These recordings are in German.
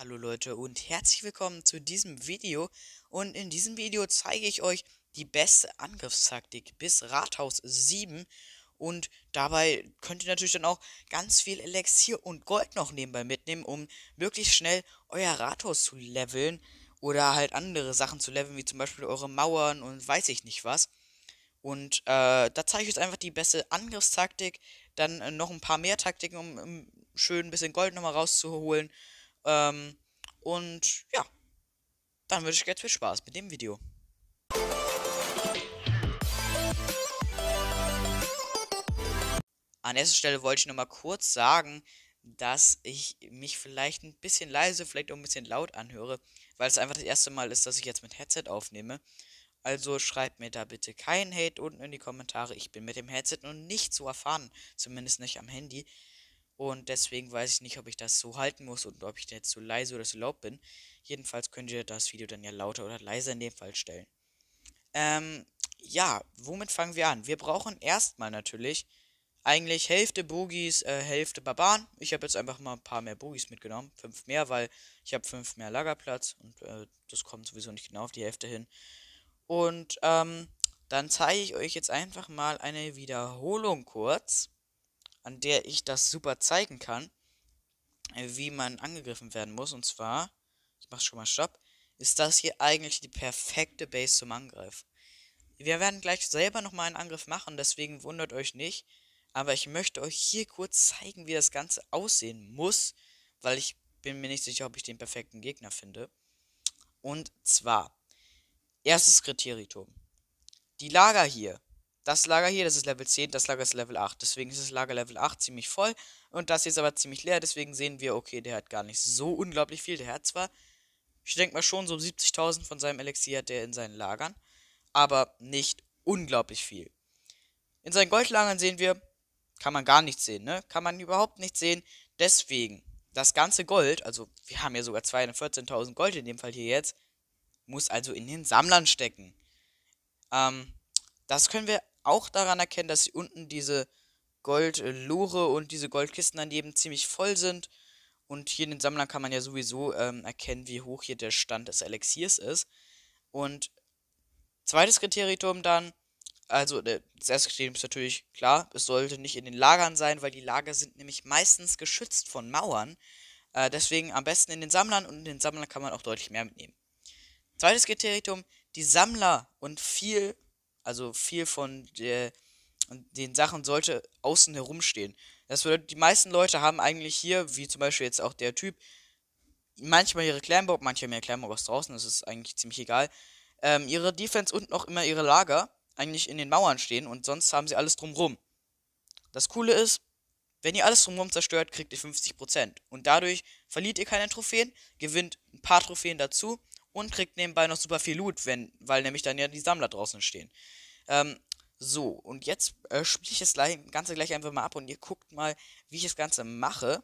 Hallo Leute und herzlich willkommen zu diesem Video und in diesem Video zeige ich euch die beste Angriffstaktik bis Rathaus 7 und dabei könnt ihr natürlich dann auch ganz viel Elixier und Gold noch nebenbei mitnehmen, um möglichst schnell euer Rathaus zu leveln oder halt andere Sachen zu leveln, wie zum Beispiel eure Mauern und weiß ich nicht was. Und äh, da zeige ich euch einfach die beste Angriffstaktik, dann äh, noch ein paar mehr Taktiken, um, um schön ein bisschen Gold nochmal rauszuholen ähm, und ja, dann wünsche ich jetzt viel Spaß mit dem Video. An erster Stelle wollte ich nochmal kurz sagen, dass ich mich vielleicht ein bisschen leise, vielleicht auch ein bisschen laut anhöre, weil es einfach das erste Mal ist, dass ich jetzt mit Headset aufnehme. Also schreibt mir da bitte keinen Hate unten in die Kommentare. Ich bin mit dem Headset noch nicht so erfahren, zumindest nicht am Handy. Und deswegen weiß ich nicht, ob ich das so halten muss und ob ich da jetzt so leise oder so laut bin. Jedenfalls könnt ihr das Video dann ja lauter oder leiser in dem Fall stellen. Ähm, ja, womit fangen wir an? Wir brauchen erstmal natürlich eigentlich Hälfte Bogies, äh, Hälfte Barbaren. Ich habe jetzt einfach mal ein paar mehr Bogies mitgenommen. Fünf mehr, weil ich habe fünf mehr Lagerplatz und äh, das kommt sowieso nicht genau auf die Hälfte hin. Und ähm, dann zeige ich euch jetzt einfach mal eine Wiederholung kurz an der ich das super zeigen kann, äh, wie man angegriffen werden muss. Und zwar, ich mach's schon mal Stopp, ist das hier eigentlich die perfekte Base zum Angriff. Wir werden gleich selber nochmal einen Angriff machen, deswegen wundert euch nicht. Aber ich möchte euch hier kurz zeigen, wie das Ganze aussehen muss, weil ich bin mir nicht sicher, ob ich den perfekten Gegner finde. Und zwar, erstes Kriterium. Die Lager hier das Lager hier, das ist Level 10, das Lager ist Level 8. Deswegen ist das Lager Level 8 ziemlich voll. Und das hier ist aber ziemlich leer. Deswegen sehen wir, okay, der hat gar nicht so unglaublich viel. Der hat zwar, ich denke mal schon, so 70.000 von seinem Elixier hat der in seinen Lagern. Aber nicht unglaublich viel. In seinen Goldlagern sehen wir, kann man gar nichts sehen, ne? Kann man überhaupt nichts sehen. Deswegen, das ganze Gold, also wir haben ja sogar 214.000 Gold in dem Fall hier jetzt, muss also in den Sammlern stecken. Ähm, das können wir auch daran erkennen, dass unten diese Goldlore und diese Goldkisten daneben ziemlich voll sind. Und hier in den Sammlern kann man ja sowieso ähm, erkennen, wie hoch hier der Stand des Elixiers ist. Und zweites Kriterium dann, also äh, das erste Kriterium ist natürlich klar, es sollte nicht in den Lagern sein, weil die Lager sind nämlich meistens geschützt von Mauern. Äh, deswegen am besten in den Sammlern und in den Sammlern kann man auch deutlich mehr mitnehmen. Zweites Kriterium, die Sammler und viel also viel von der, den Sachen sollte außen herum stehen. Das bedeutet, die meisten Leute haben eigentlich hier, wie zum Beispiel jetzt auch der Typ, manchmal ihre Clanbob, manchmal mehr Clanbob aus draußen, das ist eigentlich ziemlich egal. Ähm, ihre Defense und noch immer ihre Lager eigentlich in den Mauern stehen und sonst haben sie alles drumrum. Das Coole ist, wenn ihr alles drumherum zerstört, kriegt ihr 50%. Und dadurch verliert ihr keine Trophäen, gewinnt ein paar Trophäen dazu und kriegt nebenbei noch super viel Loot, wenn, weil nämlich dann ja die Sammler draußen stehen. Ähm, so, und jetzt äh, spiele ich das Ganze gleich einfach mal ab und ihr guckt mal, wie ich das Ganze mache.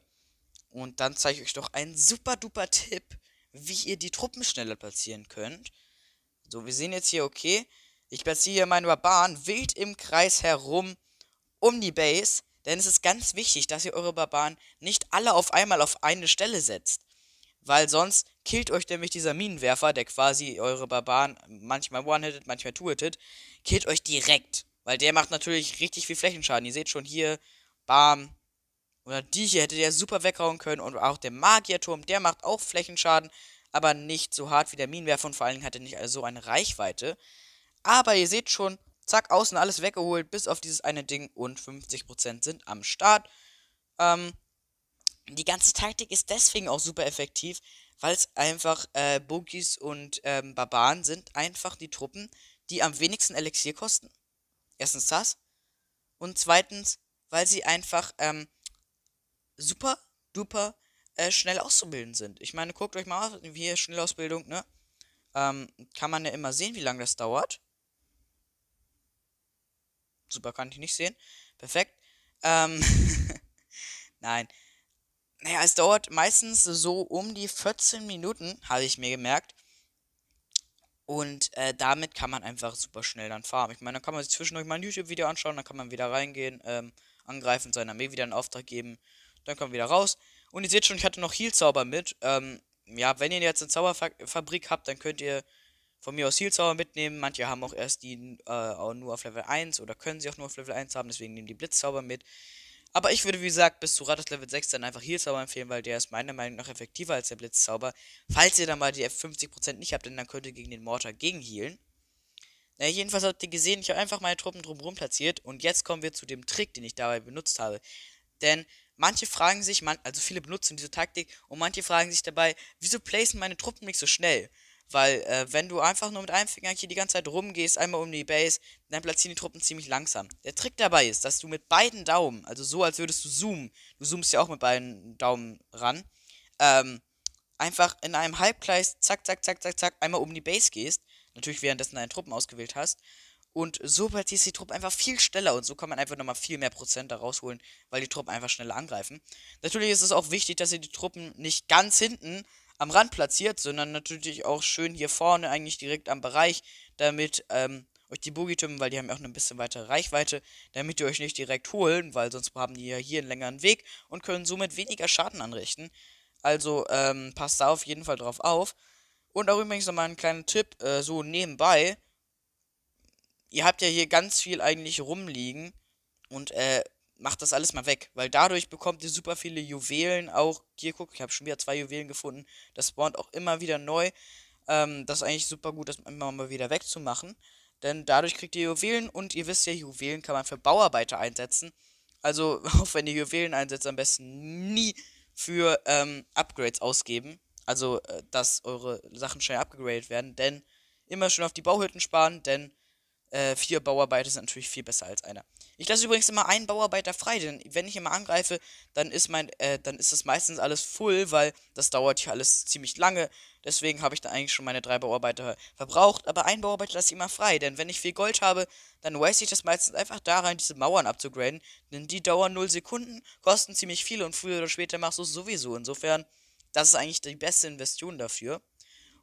Und dann zeige ich euch doch einen super duper Tipp, wie ihr die Truppen schneller platzieren könnt. So, wir sehen jetzt hier, okay, ich platziere meine Barbaren wild im Kreis herum um die Base, denn es ist ganz wichtig, dass ihr eure Barbaren nicht alle auf einmal auf eine Stelle setzt weil sonst killt euch nämlich dieser Minenwerfer, der quasi eure Barbaren manchmal One-Hitted, manchmal Two-Hitted, killt euch direkt. Weil der macht natürlich richtig viel Flächenschaden. Ihr seht schon hier, bam. Oder die hier hätte der super weghauen können. Und auch der Magierturm, der macht auch Flächenschaden. Aber nicht so hart wie der Minenwerfer. Und vor allen Dingen hat er nicht so eine Reichweite. Aber ihr seht schon, zack, außen alles weggeholt. Bis auf dieses eine Ding. Und 50% sind am Start. Ähm, die ganze Taktik ist deswegen auch super effektiv, weil es einfach äh, Bunkies und ähm, Barbaren sind einfach die Truppen, die am wenigsten Elixier kosten. Erstens das. Und zweitens, weil sie einfach ähm, super duper äh, schnell auszubilden sind. Ich meine, guckt euch mal wie hier Schnellausbildung, ne? Ähm, kann man ja immer sehen, wie lange das dauert. Super, kann ich nicht sehen. Perfekt. Ähm, Nein naja, es dauert meistens so um die 14 Minuten, habe ich mir gemerkt. Und äh, damit kann man einfach super schnell dann farmen. Ich meine, dann kann man sich zwischendurch mal ein YouTube-Video anschauen, dann kann man wieder reingehen, ähm, angreifen, seine Armee wieder einen Auftrag geben, dann kann man wieder raus. Und ihr seht schon, ich hatte noch Heal-Zauber mit. Ähm, ja, wenn ihr jetzt eine Zauberfabrik habt, dann könnt ihr von mir aus Heal-Zauber mitnehmen. Manche haben auch erst die äh, auch nur auf Level 1 oder können sie auch nur auf Level 1 haben, deswegen nehmen die Blitzzauber mit. Aber ich würde, wie gesagt, bis zu Rados Level 6 dann einfach Heal-Zauber empfehlen, weil der ist meiner Meinung nach effektiver als der Blitzzauber. Falls ihr dann mal die F50% nicht habt, denn dann könnt ihr gegen den Mortar gegenhealen. healen. Na, jedenfalls habt ihr gesehen, ich habe einfach meine Truppen drumherum platziert und jetzt kommen wir zu dem Trick, den ich dabei benutzt habe. Denn manche fragen sich, man, also viele benutzen diese Taktik und manche fragen sich dabei, wieso placen meine Truppen nicht so schnell? Weil, äh, wenn du einfach nur mit einem Finger hier die ganze Zeit rumgehst, einmal um die Base, dann platzieren die Truppen ziemlich langsam. Der Trick dabei ist, dass du mit beiden Daumen, also so als würdest du zoomen, du zoomst ja auch mit beiden Daumen ran, ähm, einfach in einem Halbkreis, zack, zack, zack, zack, zack, einmal um die Base gehst, natürlich währenddessen deine Truppen ausgewählt hast, und so platzierst die Truppen einfach viel schneller und so kann man einfach nochmal viel mehr Prozent da rausholen, weil die Truppen einfach schneller angreifen. Natürlich ist es auch wichtig, dass ihr die Truppen nicht ganz hinten am Rand platziert, sondern natürlich auch schön hier vorne, eigentlich direkt am Bereich, damit ähm, euch die boogie weil die haben ja auch eine bisschen weitere Reichweite, damit die euch nicht direkt holen, weil sonst haben die ja hier einen längeren Weg und können somit weniger Schaden anrichten. Also ähm, passt da auf jeden Fall drauf auf. Und auch übrigens nochmal ein kleiner Tipp, äh, so nebenbei. Ihr habt ja hier ganz viel eigentlich rumliegen. Und äh, macht das alles mal weg, weil dadurch bekommt ihr super viele Juwelen auch. Hier guck, ich habe schon wieder zwei Juwelen gefunden. Das spawnt auch immer wieder neu. Ähm, das ist eigentlich super gut, das immer mal wieder wegzumachen. Denn dadurch kriegt ihr Juwelen und ihr wisst ja, Juwelen kann man für Bauarbeiter einsetzen. Also, auch wenn ihr Juwelen einsetzt, am besten nie für ähm, Upgrades ausgeben. Also, äh, dass eure Sachen schnell abgegradet werden. Denn immer schön auf die Bauhütten sparen, denn äh, vier Bauarbeiter sind natürlich viel besser als einer. Ich lasse übrigens immer einen Bauarbeiter frei, denn wenn ich immer angreife, dann ist mein, äh, dann ist das meistens alles voll, weil das dauert ja alles ziemlich lange. Deswegen habe ich da eigentlich schon meine drei Bauarbeiter verbraucht, aber einen Bauarbeiter lasse ich immer frei, denn wenn ich viel Gold habe, dann weiß ich das meistens einfach da rein, diese Mauern abzugraden, denn die dauern 0 Sekunden, kosten ziemlich viel und früher oder später machst du es sowieso. Insofern, das ist eigentlich die beste Investition dafür.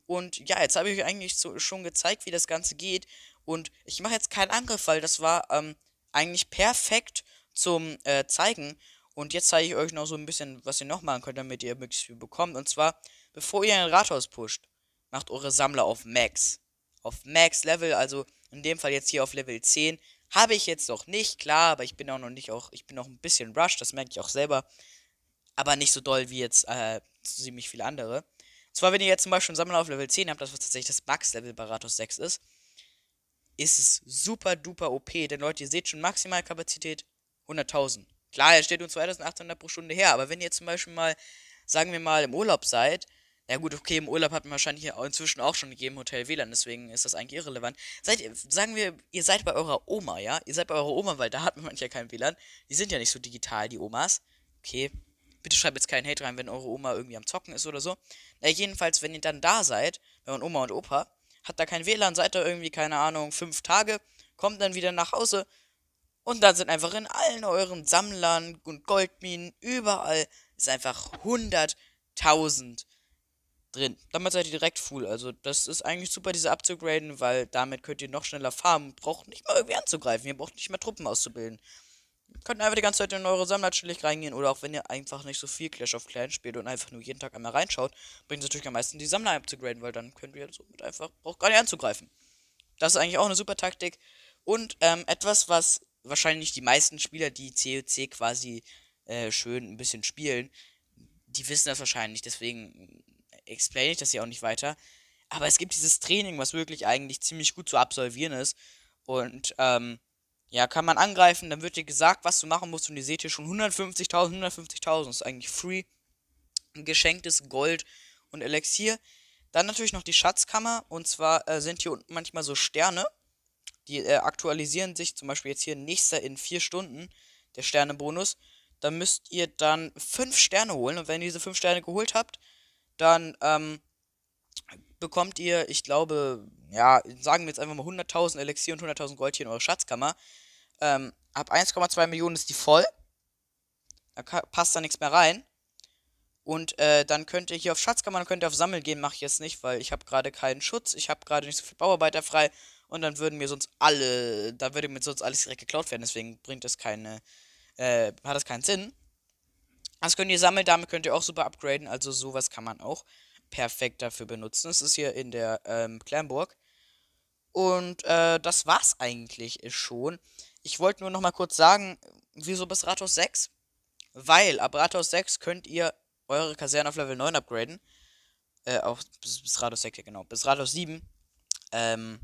Und ja, jetzt habe ich euch eigentlich so, schon gezeigt, wie das Ganze geht. Und ich mache jetzt keinen Angriff, weil das war, ähm, eigentlich perfekt zum äh, Zeigen. Und jetzt zeige ich euch noch so ein bisschen, was ihr noch machen könnt, damit ihr möglichst viel bekommt. Und zwar, bevor ihr ein Rathaus pusht, macht eure Sammler auf Max. Auf Max Level, also in dem Fall jetzt hier auf Level 10. Habe ich jetzt noch nicht, klar, aber ich bin auch noch nicht auch, ich bin noch ein bisschen rushed, das merke ich auch selber. Aber nicht so doll wie jetzt äh, ziemlich viele andere. Und zwar, wenn ihr jetzt zum Beispiel einen Sammler auf Level 10 habt, das was tatsächlich das Max-Level bei Rathaus 6 ist, ist es super duper OP. Denn Leute, ihr seht schon, Maximalkapazität 100.000. Klar, er steht uns 2800 pro Stunde her, aber wenn ihr zum Beispiel mal, sagen wir mal, im Urlaub seid, na gut, okay, im Urlaub hat man wahrscheinlich inzwischen auch schon in jedem Hotel WLAN, deswegen ist das eigentlich irrelevant. Seid, sagen wir, ihr seid bei eurer Oma, ja? Ihr seid bei eurer Oma, weil da hat man ja kein WLAN. Die sind ja nicht so digital, die Omas. Okay, bitte schreibt jetzt keinen Hate rein, wenn eure Oma irgendwie am Zocken ist oder so. Na, jedenfalls, wenn ihr dann da seid, bei euren Oma und Opa, hat da kein WLAN, seid da irgendwie, keine Ahnung, fünf Tage, kommt dann wieder nach Hause und dann sind einfach in allen euren Sammlern und Goldminen, überall ist einfach 100.000 drin. Damit seid ihr direkt full. Also das ist eigentlich super, diese abzugraden, weil damit könnt ihr noch schneller farmen. Braucht nicht mal irgendwie anzugreifen. Ihr braucht nicht mehr Truppen auszubilden. Könnt einfach die ganze Zeit in eure Sammler chillig reingehen oder auch wenn ihr einfach nicht so viel Clash of Clans spielt und einfach nur jeden Tag einmal reinschaut, bringt es natürlich am meisten die Sammler abzugraden, weil dann könnt ihr somit einfach, auch gar nicht anzugreifen. Das ist eigentlich auch eine super Taktik und ähm, etwas, was wahrscheinlich die meisten Spieler, die COC quasi äh, schön ein bisschen spielen, die wissen das wahrscheinlich, deswegen explain ich das hier auch nicht weiter. Aber es gibt dieses Training, was wirklich eigentlich ziemlich gut zu absolvieren ist und ähm, ja, kann man angreifen, dann wird dir gesagt, was du machen musst und ihr seht hier schon 150.000, 150.000 ist eigentlich free. Geschenktes Gold und Elixier. Dann natürlich noch die Schatzkammer und zwar äh, sind hier unten manchmal so Sterne, die äh, aktualisieren sich, zum Beispiel jetzt hier nächster in vier Stunden, der Sternebonus. Da müsst ihr dann fünf Sterne holen und wenn ihr diese fünf Sterne geholt habt, dann ähm, bekommt ihr, ich glaube, ja, sagen wir jetzt einfach mal 100.000 Elixier und 100.000 Gold hier in eure Schatzkammer. Ähm, ab 1,2 Millionen ist die voll. Da passt da nichts mehr rein. Und äh, dann könnt ihr hier auf Schatzkammer, dann könnt ihr auf Sammeln gehen, mache ich jetzt nicht, weil ich habe gerade keinen Schutz, ich habe gerade nicht so viel Bauarbeiter frei und dann würden mir sonst alle, da würde mir sonst alles direkt geklaut werden, deswegen bringt das keine, äh, hat das keinen Sinn. Das könnt ihr sammeln, damit könnt ihr auch super upgraden, also sowas kann man auch perfekt dafür benutzen. Das ist hier in der ähm, Kleinburg. Und äh, das war's eigentlich schon. Ich wollte nur noch mal kurz sagen, wieso bis Rathaus 6? Weil ab Rathaus 6 könnt ihr eure Kaserne auf Level 9 upgraden. Äh, auch bis, bis Rathaus 6, ja genau. Bis Rathaus 7. Ähm,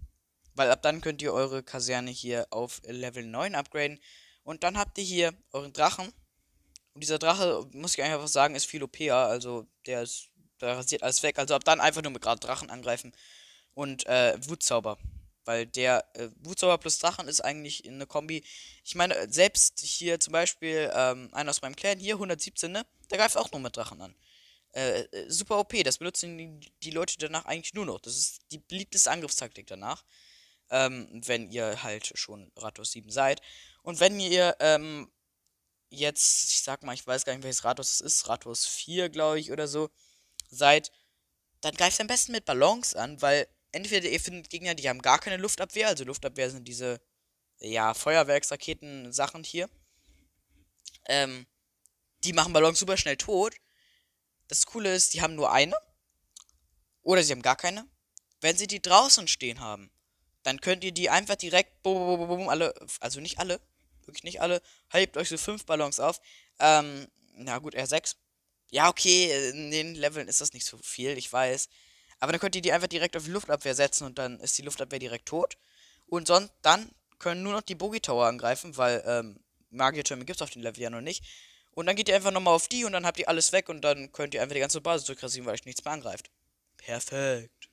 weil ab dann könnt ihr eure Kaserne hier auf Level 9 upgraden. Und dann habt ihr hier euren Drachen. Und dieser Drache, muss ich einfach sagen, ist viel OPer. Also der ist, Da rasiert alles weg. Also ab dann einfach nur mit gerade Drachen angreifen. Und äh, Wutzauber. Weil der äh, Blutsauber plus Drachen ist eigentlich eine Kombi. Ich meine, äh, selbst hier zum Beispiel ähm, einer aus meinem Clan, hier 117, ne? Der greift auch nur mit Drachen an. Äh, äh super OP, das benutzen die, die, Leute danach eigentlich nur noch. Das ist die beliebteste Angriffstaktik danach. Ähm, wenn ihr halt schon Rathaus 7 seid. Und wenn ihr ähm, jetzt, ich sag mal, ich weiß gar nicht, welches Rathaus es ist, Rathaus 4, glaube ich, oder so, seid, dann greift am besten mit Ballons an, weil entweder ihr findet Gegner, die haben gar keine Luftabwehr, also Luftabwehr sind diese, ja, Feuerwerksraketen, Sachen hier. Ähm, die machen Ballons super schnell tot. Das Coole ist, die haben nur eine. Oder sie haben gar keine. Wenn sie die draußen stehen haben, dann könnt ihr die einfach direkt, boom, boom, boom, alle, also nicht alle, wirklich nicht alle, halbt euch so fünf Ballons auf. Ähm, na gut, R6. Ja, okay, in den Leveln ist das nicht so viel, ich weiß. Aber dann könnt ihr die einfach direkt auf die Luftabwehr setzen und dann ist die Luftabwehr direkt tot. Und sonst dann können nur noch die Boogie Tower angreifen, weil ähm, Magiertürme gibt es auf dem Level ja noch nicht. Und dann geht ihr einfach nochmal auf die und dann habt ihr alles weg und dann könnt ihr einfach die ganze Basis zurückrasieren, weil euch nichts mehr angreift. Perfekt.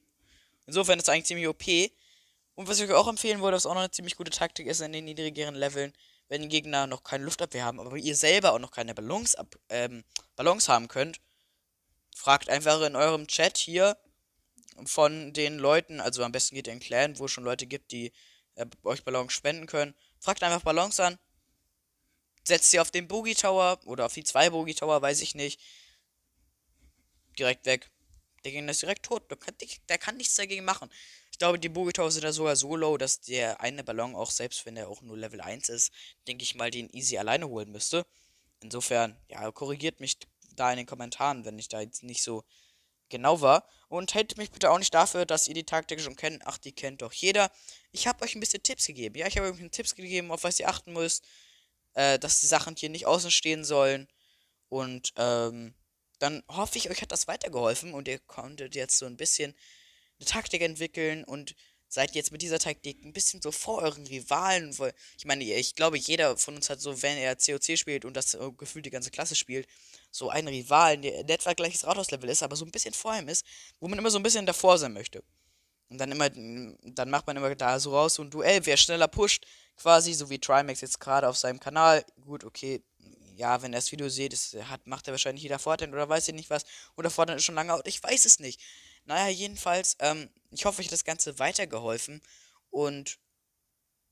Insofern ist es eigentlich ziemlich OP. Und was ich euch auch empfehlen würde, was auch noch eine ziemlich gute Taktik ist in den niedrigeren Leveln, wenn die Gegner noch keine Luftabwehr haben, aber ihr selber auch noch keine Ballons, ab, ähm, Ballons haben könnt, fragt einfach in eurem Chat hier, von den Leuten, also am besten geht ihr in Clan, wo es schon Leute gibt, die äh, euch Ballons spenden können. Fragt einfach Ballons an. Setzt sie auf den Boogie Tower oder auf die zwei Boogie Tower, weiß ich nicht. Direkt weg. Der Gegner ist direkt tot. Der kann, der kann nichts dagegen machen. Ich glaube, die Boogie Tower sind da sogar so low, dass der eine Ballon auch, selbst wenn er auch nur Level 1 ist, denke ich mal, den easy alleine holen müsste. Insofern, ja, korrigiert mich da in den Kommentaren, wenn ich da jetzt nicht so genau war. Und hält mich bitte auch nicht dafür, dass ihr die Taktik schon kennt. Ach, die kennt doch jeder. Ich habe euch ein bisschen Tipps gegeben. Ja, ich habe euch ein bisschen Tipps gegeben, auf was ihr achten müsst. Äh, dass die Sachen hier nicht außen stehen sollen. Und ähm, dann hoffe ich, euch hat das weitergeholfen und ihr konntet jetzt so ein bisschen eine Taktik entwickeln und seid jetzt mit dieser Taktik ein bisschen so vor euren Rivalen. Weil, ich meine, ich glaube, jeder von uns hat so, wenn er COC spielt und das äh, gefühlt die ganze Klasse spielt, so einen Rivalen, der in etwa gleiches Rathauslevel ist, aber so ein bisschen vor ihm ist, wo man immer so ein bisschen davor sein möchte. Und dann immer, dann macht man immer da so raus so ein Duell, wer schneller pusht, quasi, so wie Trimax jetzt gerade auf seinem Kanal. Gut, okay, ja, wenn er das Video seht, ist, hat, macht er wahrscheinlich jeder Fortnite oder weiß ich nicht was. Oder Fortnite ist schon lange out, ich weiß es nicht. Naja, jedenfalls, ähm, ich hoffe, euch das Ganze weitergeholfen. Und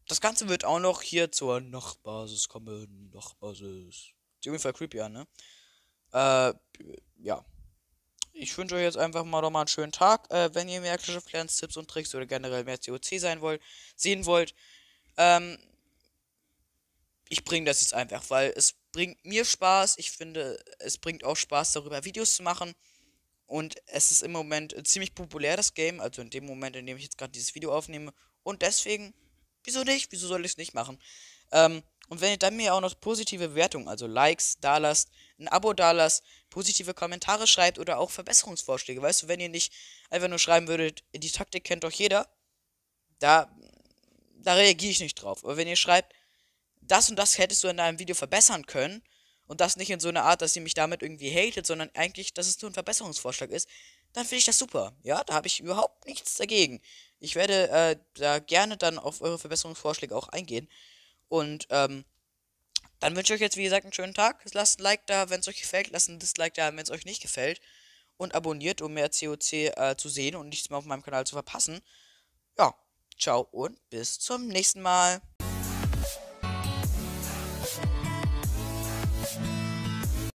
das Ganze wird auch noch hier zur Nachbasis kommen. Nachbasis. Ist auf jeden Fall creepy an, ne? Äh, ja. Ich wünsche euch jetzt einfach mal nochmal einen schönen Tag. Äh, wenn ihr mehr Clash of Clans Tipps und Tricks oder generell mehr COC sein wollt, sehen wollt, ähm, ich bringe das jetzt einfach, weil es bringt mir Spaß. Ich finde, es bringt auch Spaß, darüber Videos zu machen. Und es ist im Moment äh, ziemlich populär, das Game, also in dem Moment, in dem ich jetzt gerade dieses Video aufnehme. Und deswegen, wieso nicht? Wieso soll ich es nicht machen? Ähm, und wenn ihr dann mir auch noch positive Bewertungen, also Likes dalasst, ein Abo dalasst, positive Kommentare schreibt oder auch Verbesserungsvorschläge, weißt du, wenn ihr nicht einfach nur schreiben würdet, die Taktik kennt doch jeder, da, da reagiere ich nicht drauf. Aber wenn ihr schreibt, das und das hättest du in deinem Video verbessern können, und das nicht in so einer Art, dass sie mich damit irgendwie hatet, sondern eigentlich, dass es nur ein Verbesserungsvorschlag ist, dann finde ich das super. Ja, da habe ich überhaupt nichts dagegen. Ich werde äh, da gerne dann auf eure Verbesserungsvorschläge auch eingehen. Und ähm, dann wünsche ich euch jetzt, wie gesagt, einen schönen Tag. Lasst ein Like da, wenn es euch gefällt. Lasst ein Dislike da, wenn es euch nicht gefällt. Und abonniert, um mehr COC äh, zu sehen und nichts mehr auf meinem Kanal zu verpassen. Ja, ciao und bis zum nächsten Mal.